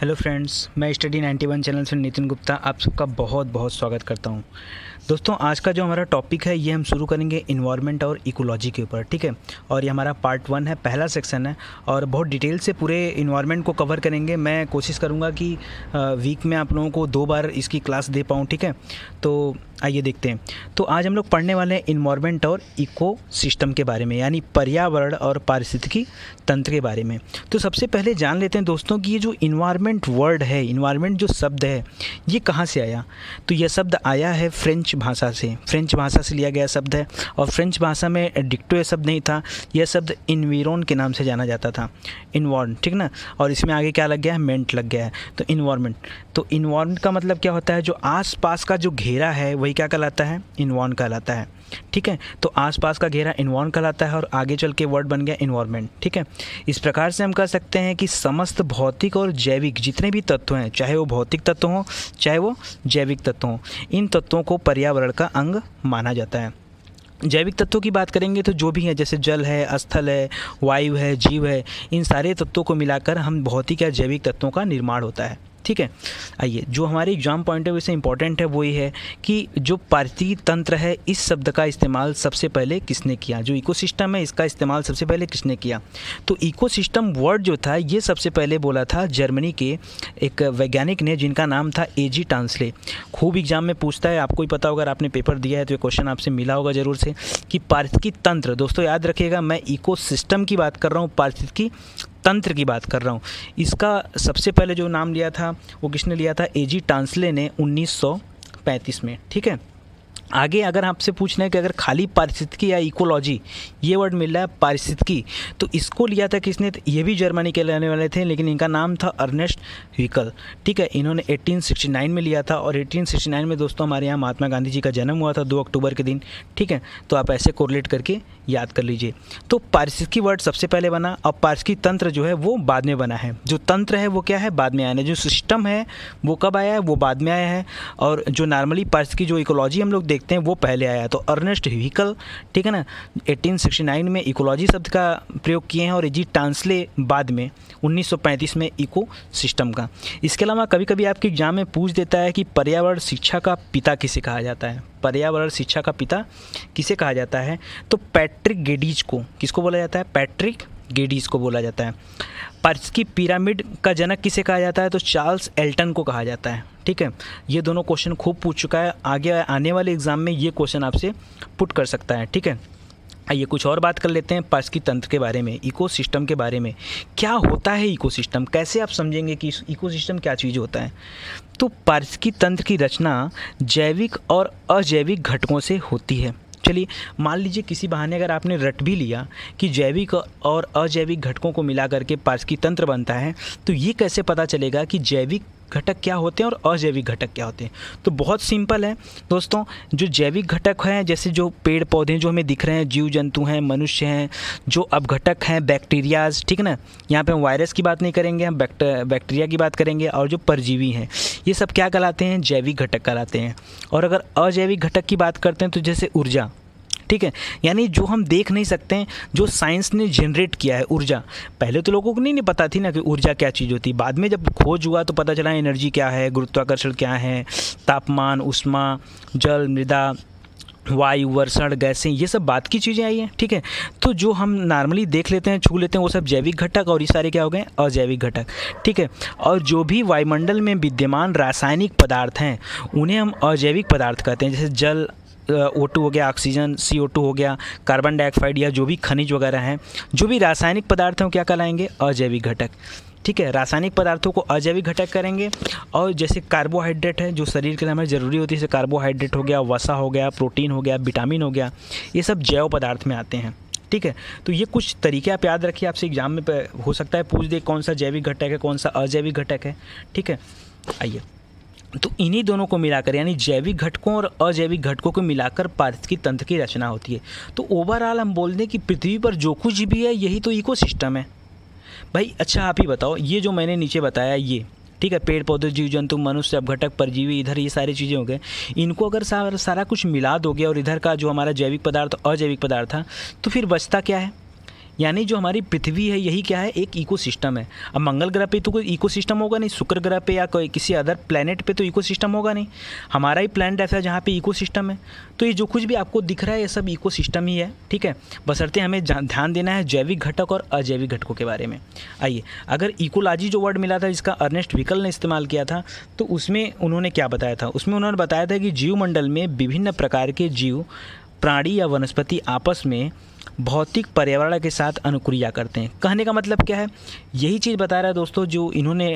hello friends मैं study 91 channel से नितिन गुप्ता आप सबका बहुत बहुत स्वागत करता हूँ दोस्तों आज का जो हमारा टॉपिक है ये हम शुरू करेंगे इन्वायरमेंट और इकोलॉजी के ऊपर ठीक है और ये हमारा पार्ट वन है पहला सेक्शन है और बहुत डिटेल से पूरे इन्वायरमेंट को कवर करेंगे मैं कोशिश करूँगा कि वीक में आप लोगों को दो बार इसकी क्लास दे पाऊँ ठीक है तो आइए देखते हैं तो आज हम लोग पढ़ने वाले हैं इन्वायरमेंट और इको सिस्टम के बारे में यानी पर्यावरण और पारिस्थितिकी तंत्र के बारे में तो सबसे पहले जान लेते हैं दोस्तों कि ये जो इन्वायरमेंट वर्ड है इन्वायरमेंट जो शब्द है ये कहाँ से आया तो यह शब्द आया है फ्रेंच फ्रेंच भाषा से फ्रेंच भाषा से लिया गया शब्द है और फ्रेंच भाषा में डिक्टो यह शब्द नहीं था यह शब्द इन्वीरोन के नाम से जाना जाता था इन्वॉर्न ठीक ना और इसमें आगे क्या लग गया है मेंट लग गया है तो इन्वॉर्मेंट तो इन्वॉर्मेंट का मतलब क्या होता है जो आसपास का जो घेरा है वही क्या कहलाता है इन्वॉर्न कहलाता है ठीक है तो आसपास का घेरा इन्वॉल्व कहलाता है और आगे चल के वर्ड बन गया इन्वायरमेंट ठीक है इस प्रकार से हम कह सकते हैं कि समस्त भौतिक और जैविक जितने भी तत्व हैं चाहे वो भौतिक तत्व हों चाहे वो जैविक तत्व हों इन तत्वों को पर्यावरण का अंग माना जाता है जैविक तत्वों की बात करेंगे तो जो भी है जैसे जल है स्थल है वायु है जीव है इन सारे तत्वों को मिलाकर हम भौतिक या जैविक तत्वों का निर्माण होता है ठीक है आइए जो हमारे एग्जाम पॉइंट ऑफ व्यू से इंपॉर्टेंट है ये है कि जो पारिस्थितिकी तंत्र है इस शब्द का इस्तेमाल सबसे पहले किसने किया जो इकोसिस्टम है इसका इस्तेमाल सबसे पहले किसने किया तो इकोसिस्टम वर्ड जो था ये सबसे पहले बोला था जर्मनी के एक वैज्ञानिक ने जिनका नाम था ए जी टांसले खूब एग्जाम में पूछता है आपको ही पता होगा अगर आपने पेपर दिया है तो ये क्वेश्चन आपसे मिला होगा ज़रूर से कि पारिस्थितिकी तंत्र दोस्तों याद रखिएगा मैं इको की बात कर रहा हूँ पारिस्थितिकी तंत्र की बात कर रहा हूँ इसका सबसे पहले जो नाम लिया था वो किसने लिया था ए जी टांसले ने 1935 में ठीक है आगे अगर आपसे पूछना है कि अगर खाली पारिस्थितिकी या इकोलॉजी ये वर्ड मिल रहा है पारिस्थितिकी तो इसको लिया था किसने ये भी जर्मनी के रहने वाले थे लेकिन इनका नाम था अर्नेस्ट व्हीकल ठीक है इन्होंने 1869 में लिया था और 1869 में दोस्तों हमारे यहाँ महात्मा गांधी जी का जन्म हुआ था दो अक्टूबर के दिन ठीक है तो आप ऐसे कोरिलेट करके याद कर लीजिए तो पारिस्थितिकी वर्ड सबसे पहले बना और पारिस्थिकी तंत्र जो है वो बाद में बना है जो तंत्र है वो क्या है बाद में आया जो सिस्टम है वो कब आया है वो बाद में आया है और जो नॉर्मली पारिस्थिकी जो इकोलॉजी हम लोग देख देखते हैं वो पहले आया तो अर्नेस्ट व्हीकल ठीक है ना 1869 में इकोलॉजी शब्द का प्रयोग किए हैं और जी टांसले बाद में 1935 में इको सिस्टम का इसके अलावा कभी कभी आपके एग्जाम में पूछ देता है कि पर्यावरण शिक्षा का पिता किसे कहा जाता है पर्यावरण शिक्षा का पिता किसे कहा जाता है तो पैट्रिक गेडीज को किसको बोला जाता है पैट्रिक गेडीज को बोला जाता है पर्स की पिरामिड का जनक किसे कहा जाता है तो चार्ल्स एल्टन को कहा जाता है ठीक है ये दोनों क्वेश्चन खूब पूछ चुका है आगे आने वाले एग्जाम में ये क्वेश्चन आपसे पुट कर सकता है ठीक है आइए कुछ और बात कर लेते हैं पास्की तंत्र के बारे में इकोसिस्टम के बारे में क्या होता है इकोसिस्टम कैसे आप समझेंगे कि इकोसिस्टम क्या चीज़ होता है तो पारस्की तंत्र की रचना जैविक और अजैविक घटकों से होती है चलिए मान लीजिए किसी बहाने अगर आपने रट भी लिया कि जैविक और अजैविक घटकों को मिला करके पारस्की तंत्र बनता है तो ये कैसे पता चलेगा कि जैविक घटक क्या होते हैं और अजैविक घटक क्या होते हैं तो बहुत सिंपल है दोस्तों जो जैविक घटक हैं जैसे जो पेड़ पौधे जो हमें दिख रहे हैं जीव जंतु हैं मनुष्य हैं जो अब घटक हैं बैक्टीरियाज ठीक ना यहाँ पे हम वायरस की बात नहीं करेंगे हम बैक्टीरिया की बात करेंगे और जो परजीवी हैं ये सब क्या कहलाते हैं जैविक घटक कहलाते हैं और अगर अजैविक घटक की बात करते हैं तो जैसे ऊर्जा ठीक है यानी जो हम देख नहीं सकते हैं जो साइंस ने जनरेट किया है ऊर्जा पहले तो लोगों को नहीं, नहीं पता थी ना कि ऊर्जा क्या चीज़ होती बाद में जब खोज हुआ तो पता चला एनर्जी क्या है गुरुत्वाकर्षण क्या है तापमान उष्मा जल मृदा वायु वर्षण गैसें ये सब बात की चीज़ें आई हैं ठीक है तो जो हम नॉर्मली देख लेते हैं छू लेते हैं वो सब जैविक घटक और ये सारे क्या हो गए अजैविक घटक ठीक है और जो भी वायुमंडल में विद्यमान रासायनिक पदार्थ हैं उन्हें हम अजैविक पदार्थ कहते हैं जैसे जल ओ टू हो गया ऑक्सीजन सी ओ टू हो गया कार्बन डाइऑक्साइड या जो भी खनिज वगैरह हैं जो भी रासायनिक पदार्थ हैं क्या कहलाएंगे अजैविक घटक ठीक है रासायनिक पदार्थों को अजैविक घटक करेंगे और जैसे कार्बोहाइड्रेट है जो शरीर के लिए हमें ज़रूरी होती है जैसे कार्बोहाइड्रेट हो गया वसा हो गया प्रोटीन हो गया विटामिन हो गया ये सब जैव पदार्थ में आते हैं ठीक है तो ये कुछ तरीके आप याद रखिए आपसे एग्जाम में हो सकता है पूछ दे कौन सा जैविक घटक है कौन सा अजैविक घटक है ठीक है आइए तो इन्हीं दोनों को मिलाकर यानी जैविक घटकों और अजैविक घटकों को मिलाकर पारिस्थितिक तंत्र की रचना होती है तो ओवरऑल हम बोल दें कि पृथ्वी पर जो कुछ भी है यही तो इकोसिस्टम है भाई अच्छा आप ही बताओ ये जो मैंने नीचे बताया ये ठीक है पेड़ पौधे जीव जंतु मनुष्य अब घटक परजीवी इधर ये सारी चीज़ें हो गए इनको अगर सारा सारा कुछ मिला दोगे और इधर का जो हमारा जैविक पदार्थ अजैविक पदार्थ था तो फिर बचता क्या है यानी जो हमारी पृथ्वी है यही क्या है एक इकोसिस्टम है अब मंगल ग्रह पे तो कोई इकोसिस्टम होगा नहीं शुक्र ग्रह पे या कोई किसी अदर प्लानट पे तो इकोसिस्टम होगा नहीं हमारा ही प्लानट ऐसा है जहाँ पे इकोसिस्टम है तो ये जो कुछ भी आपको दिख रहा है ये सब इकोसिस्टम ही है ठीक है बसरते हमें ध्यान देना है जैविक घटक और अजैविक घटकों के बारे में आइए अगर इकोलॉजी जो वर्ड मिला था जिसका अर्नेस्ट विकल ने इस्तेमाल किया था तो उसमें उन्होंने क्या बताया था उसमें उन्होंने बताया था कि जीवमंडल में विभिन्न प्रकार के जीव प्राणी या वनस्पति आपस में भौतिक पर्यावरण के साथ अनुक्रिया करते हैं कहने का मतलब क्या है यही चीज़ बता रहा है दोस्तों जो इन्होंने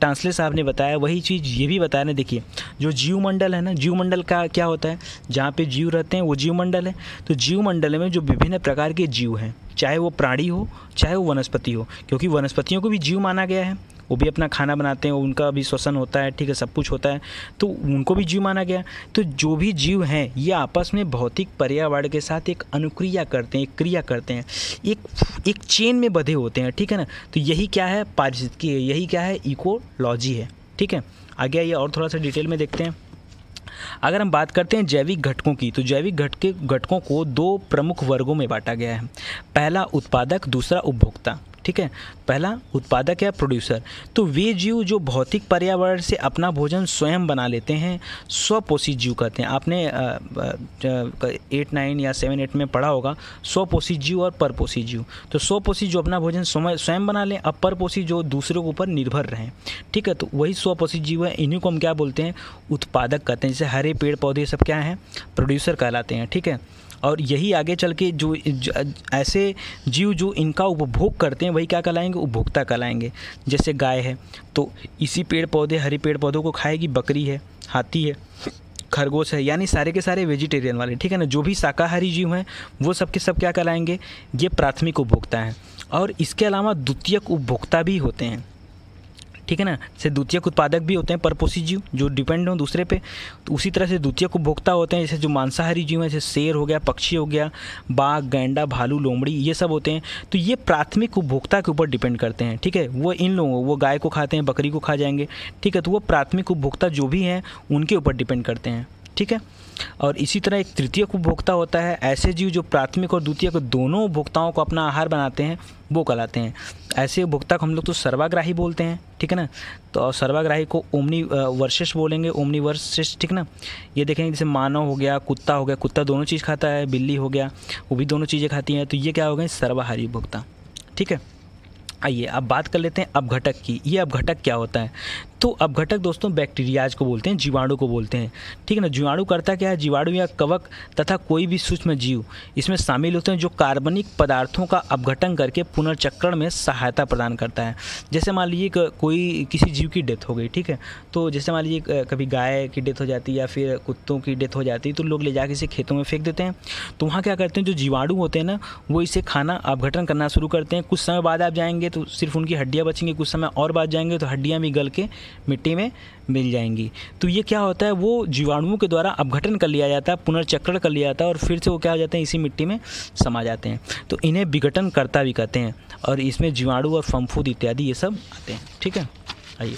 ट्रांसलेट साहब ने बताया वही चीज़ ये भी बता रहे हैं देखिए जो जीवमंडल है ना जीवमंडल का क्या होता है जहाँ पे जीव रहते हैं वो जीवमंडल है तो जीवमंडल में जो विभिन्न प्रकार के जीव हैं चाहे वो प्राणी हो चाहे वो वनस्पति हो क्योंकि वनस्पतियों को भी जीव माना गया है वो भी अपना खाना बनाते हैं उनका भी श्वसन होता है ठीक है सब कुछ होता है तो उनको भी जीव माना गया तो जो भी जीव हैं ये आपस में भौतिक पर्यावरण के साथ एक अनुक्रिया करते हैं एक क्रिया करते हैं एक एक चेन में बधे होते हैं ठीक है ना तो यही क्या है पारिस्थितिकी है यही क्या है इकोलॉजी है ठीक है आगे आइए और थोड़ा सा डिटेल में देखते हैं अगर हम बात करते हैं जैविक घटकों की तो जैविक घटके घटकों को दो प्रमुख वर्गों में बांटा गया है पहला उत्पादक दूसरा उपभोक्ता ठीक है पहला उत्पादक या प्रोड्यूसर तो वे जीव जो भौतिक पर्यावरण से अपना भोजन स्वयं बना लेते हैं स्वपोषी जीव कहते हैं आपने एट नाइन या सेवन एट में पढ़ा होगा स्वपोषी जीव और परपोषी जीव तो स्वपोषी जो अपना भोजन स्वयं बना लें अब परपोषी जो दूसरों के ऊपर निर्भर रहें ठीक है तो वही स्वपोषी जीव है इन्हीं को हम क्या बोलते हैं उत्पादक कहते हैं जैसे हरे पेड़ पौधे सब क्या हैं प्रोड्यूसर कहलाते हैं ठीक है और यही आगे चल के जो ऐसे जीव जो इनका उपभोग करते हैं वही क्या कहलाएंगे उपभोक्ता कहलाएंगे जैसे गाय है तो इसी पेड़ पौधे हरे पेड़ पौधों को खाएगी बकरी है हाथी है खरगोश है यानी सारे के सारे वेजिटेरियन वाले ठीक है ना जो भी शाकाहारी जीव हैं वो सब के सब क्या कहलाएंगे ये प्राथमिक उपभोक्ता हैं और इसके अलावा द्वितीयक उपभोक्ता भी होते हैं ठीक है ना जैसे द्वितीयक उत्पादक भी होते हैं परपोषी जीव जो डिपेंड हों दूसरे पे तो उसी तरह से द्वितीयक उपभोक्ता होते हैं जैसे जो मांसाहारी जीव हैं जैसे शेर हो गया पक्षी हो गया बाघ गैंडा भालू लोमड़ी ये सब होते हैं तो ये प्राथमिक उपभोक्ता के ऊपर डिपेंड करते हैं ठीक है वो इन लोगों वो गाय को खाते हैं बकरी को खा जाएंगे ठीक है तो वो प्राथमिक उपभोक्ता जो भी हैं उनके ऊपर डिपेंड करते हैं ठीक है और इसी तरह एक तृतीय उपभोक्ता होता है ऐसे जीव जो प्राथमिक और द्वितीय को दोनों उपभोक्ताओं को अपना आहार बनाते हैं वो कहलाते हैं ऐसे उपभोक्ता को हम लोग तो सर्वाग्राही बोलते हैं ठीक है ना तो सर्वाग्राही को ओमनी वर्षेश बोलेंगे ओमनी वर्षेश ठीक ना ये देखेंगे जैसे मानव हो गया कुत्ता हो गया कुत्ता दोनों चीज़ खाता है बिल्ली हो गया वो भी दोनों चीज़ें खाती हैं तो ये क्या हो गए सर्वाहारी उपभोक्ता ठीक है आइए अब बात कर लेते हैं अपघटक की ये अपघटक क्या होता है तो अपघटक दोस्तों बैक्टीरियाज को बोलते हैं जीवाणु को बोलते हैं ठीक है ना जीवाणु करता क्या है जीवाणु या कवक तथा कोई भी सूक्ष्म जीव इसमें शामिल होते हैं जो कार्बनिक पदार्थों का अपघटन करके पुनर्चक्रण में सहायता प्रदान करता है जैसे मान लीजिए कोई किसी जीव की डेथ हो गई ठीक है तो जैसे मान लीजिए कभी गाय की डेथ हो जाती है या फिर कुत्तों की डेथ हो जाती है तो लोग ले जाकर इसे खेतों में फेंक देते हैं तो वहाँ क्या करते हैं जो जीवाणु होते हैं ना वो इसे खाना अपघटन करना शुरू करते हैं कुछ समय बाद आप जाएंगे जाएंगे तो सिर्फ उनकी हड्डियाँ बचेंगी कुछ समय और बाद जाएंगे तो हड्डियाँ भी गल के मिट्टी में मिल जाएंगी तो ये क्या होता है वो जीवाणुओं के द्वारा अपघटन कर लिया जाता है पुनर्चक्रण कर लिया जाता है और फिर से वो क्या हो जाते हैं इसी मिट्टी में समा जाते हैं तो इन्हें विघटन करता भी कहते हैं और इसमें जीवाणु और फमफूद इत्यादि ये सब आते हैं ठीक है आइए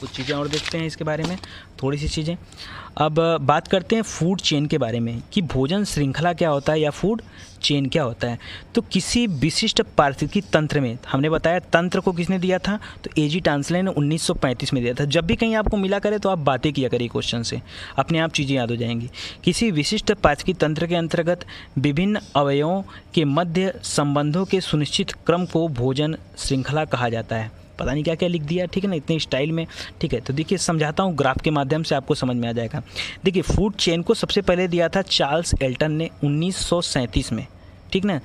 कुछ चीज़ें और देखते हैं इसके बारे में थोड़ी सी चीज़ें अब बात करते हैं फूड चेन के बारे में कि भोजन श्रृंखला क्या होता है या फूड चेन क्या होता है तो किसी विशिष्ट पारिस्थितिकी तंत्र में हमने बताया तंत्र को किसने दिया था तो ए जी टांसले ने 1935 में दिया था जब भी कहीं आपको मिला करे तो आप बातें किया करिए क्वेश्चन से अपने आप चीज़ें याद हो जाएंगी किसी विशिष्ट पारिस्थितिकी तंत्र के अंतर्गत विभिन्न अवयवों के मध्य संबंधों के सुनिश्चित क्रम को भोजन श्रृंखला कहा जाता है पता नहीं क्या क्या लिख दिया ठीक है ना इतने स्टाइल में ठीक है तो देखिए समझाता हूँ ग्राफ के माध्यम से आपको समझ में आ जाएगा देखिए फूड चेन को सबसे पहले दिया था चार्ल्स एल्टन ने उन्नीस में ठीक ना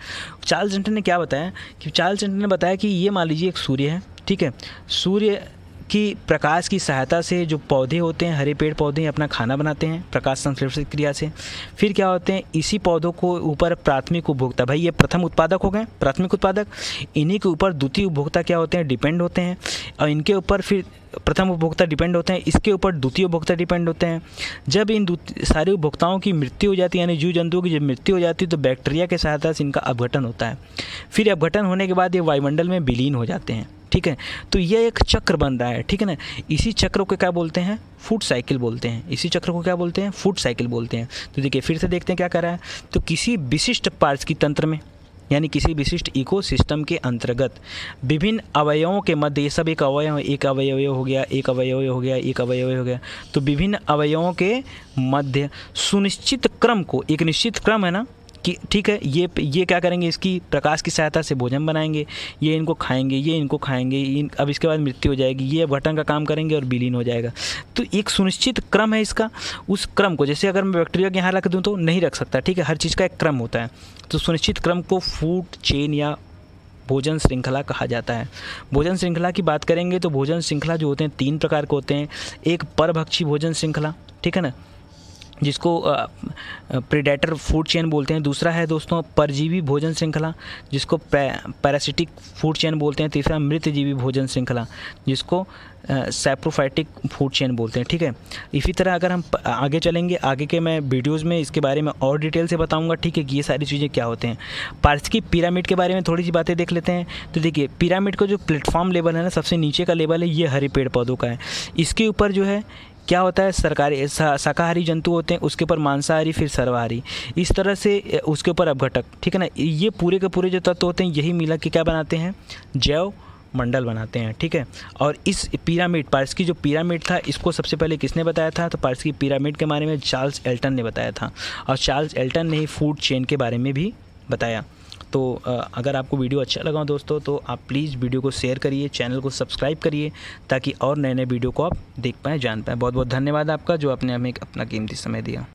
चार्ल्स एंटन ने क्या बताया कि चार्ल्स एंटन ने बताया कि ये मान लीजिए एक सूर्य है ठीक है सूर्य कि प्रकाश की सहायता से जो पौधे होते हैं हरे पेड़ पौधे अपना खाना बनाते हैं प्रकाश संश्लेषित क्रिया से फिर क्या होते हैं इसी पौधों को ऊपर प्राथमिक उपभोक्ता भाई ये प्रथम उत्पादक हो गए प्राथमिक उत्पादक इन्हीं के ऊपर द्वितीय उपभोक्ता क्या होते हैं डिपेंड होते हैं और इनके ऊपर फिर प्रथम उपभोक्ता डिपेंड होते हैं इसके ऊपर द्वितीय उपभोक्ता डिपेंड होते हैं जब इन सारे उपभोक्ताओं की मृत्यु हो जाती है यानी जीव जंतुओं की जब मृत्यु हो जाती है तो बैक्टीरिया के सहायता से इनका अपघटन होता है फिर अपघटन होने के बाद ये वायुमंडल में विलीन हो जाते हैं ठीक है तो ये एक चक्र बन रहा है ठीक है ना इसी चक्र को क्या बोलते हैं फूड साइकिल बोलते हैं इसी चक्र को क्या बोलते हैं फूड साइकिल बोलते हैं तो देखिए फिर से देखते हैं क्या कर रहा है तो किसी विशिष्ट की तंत्र में यानी किसी विशिष्ट इकोसिस्टम के अंतर्गत विभिन्न अवयवों के मध्य ये सब एक अवयव एक अवयव हो गया एक अवयव हो गया एक अवयव हो गया तो विभिन्न अवयवों के मध्य सुनिश्चित क्रम को एक निश्चित क्रम है ना कि ठीक है ये ये क्या करेंगे इसकी प्रकाश की सहायता से भोजन बनाएंगे ये इनको खाएंगे ये इनको खाएंगे इन अब इसके बाद मृत्यु हो जाएगी ये घटन का काम करेंगे और विलीन हो जाएगा तो एक सुनिश्चित क्रम है इसका उस क्रम को जैसे अगर मैं बैक्टीरिया के यहाँ रख दूँ तो नहीं रख सकता ठीक है हर चीज़ का एक क्रम होता है तो सुनिश्चित क्रम को फूड चेन या भोजन श्रृंखला कहा जाता है भोजन श्रृंखला की बात करेंगे तो भोजन श्रृंखला जो होते हैं तीन प्रकार के होते हैं एक परभक्षी भोजन श्रृंखला ठीक है ना जिसको प्रीडेटर फूड चेन बोलते हैं दूसरा है दोस्तों परजीवी भोजन श्रृंखला जिसको पैरासिटिक फूड चेन बोलते हैं तीसरा मृतजीवी भोजन श्रृंखला जिसको सेप्रोफाइटिक फूड चेन बोलते हैं ठीक है इसी तरह अगर हम आगे चलेंगे आगे के मैं वीडियोज़ में इसके बारे में और डिटेल से बताऊँगा ठीक है कि ये सारी चीज़ें क्या होते हैं पार्स की पिरामिड के बारे में थोड़ी सी बातें देख लेते हैं तो देखिए पिरामिड का जो प्लेटफॉर्म लेवल है ना सबसे नीचे का लेवल है ये हरे पेड़ पौधों का है इसके ऊपर जो है क्या होता है सरकारी शाकाहारी जंतु होते हैं उसके ऊपर मांसाहारी फिर सर्वाहारी इस तरह से उसके ऊपर अपघटक ठीक है ना ये पूरे के पूरे जो तत्व होते हैं यही मिला के क्या बनाते हैं जैव मंडल बनाते हैं ठीक है और इस पिरामिड पार्स की जो पिरामिड था इसको सबसे पहले किसने बताया था तो पार्स की पिरामिड के बारे में चार्ल्स एल्टन ने बताया था और चार्ल्स एल्टन ने ही फूड चेन के बारे में भी बताया तो अगर आपको वीडियो अच्छा लगा हो दोस्तों तो आप प्लीज़ वीडियो को शेयर करिए चैनल को सब्सक्राइब करिए ताकि और नए नए वीडियो को आप देख पाएँ जान पाएँ बहुत बहुत धन्यवाद आपका जो आपने हमें अपना कीमती समय दिया